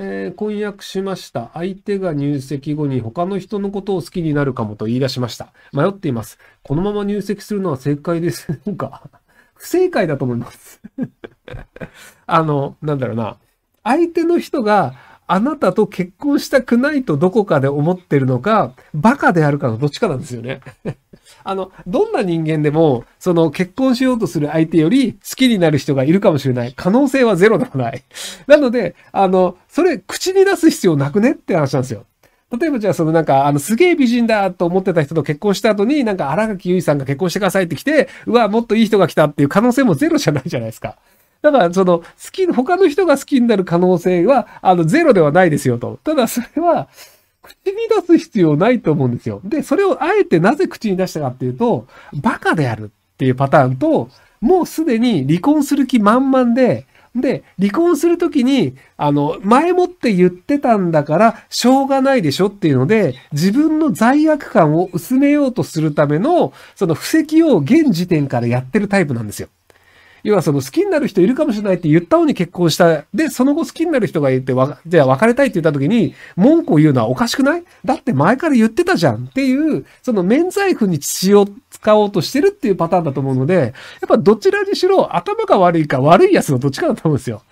えー、婚約しました。相手が入籍後に他の人のことを好きになるかもと言い出しました。迷っています。このまま入籍するのは正解です。なんか、不正解だと思います あの、なんだろうな。相手の人があなたと結婚したくないとどこかで思ってるのか、バカであるかのどっちかなんですよね。あの、どんな人間でも、その結婚しようとする相手より好きになる人がいるかもしれない。可能性はゼロではない。なので、あの、それ口に出す必要なくねって話なんですよ。例えばじゃあそのなんか、あの、すげえ美人だと思ってた人と結婚した後に、なんか荒垣結衣さんが結婚してくださいって来て、うわ、もっといい人が来たっていう可能性もゼロじゃないじゃないですか。だから、その、好き、他の人が好きになる可能性は、あの、ゼロではないですよと。ただ、それは、口に出す必要ないと思うんですよ。で、それをあえてなぜ口に出したかっていうと、バカであるっていうパターンと、もうすでに離婚する気満々で、で、離婚するときに、あの、前もって言ってたんだから、しょうがないでしょっていうので、自分の罪悪感を薄めようとするための、その布石を現時点からやってるタイプなんですよ。要はその好きになる人いるかもしれないって言ったのに結婚した。で、その後好きになる人がいて、じゃあ別れたいって言った時に、文句を言うのはおかしくないだって前から言ってたじゃんっていう、その免罪符に血を使おうとしてるっていうパターンだと思うので、やっぱどちらにしろ頭が悪いか悪い奴のどっちかだと思うんですよ。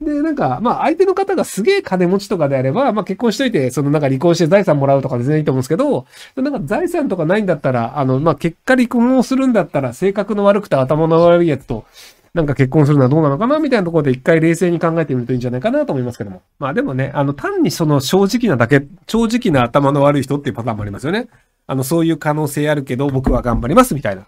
で、なんか、まあ相手の方がすげえ金持ちとかであれば、まあ結婚しといて、そのなんか離婚して財産もらうとかで全然いいと思うんですけど、なんか財産とかないんだったら、あの、まあ結果離婚をするんだったら、性格の悪くて頭の悪いやつと、なんか結婚するのはどうなのかなみたいなところで一回冷静に考えてみるといいんじゃないかなと思いますけども。まあでもね、あの単にその正直なだけ、正直な頭の悪い人っていうパターンもありますよね。あの、そういう可能性あるけど、僕は頑張りますみたいな。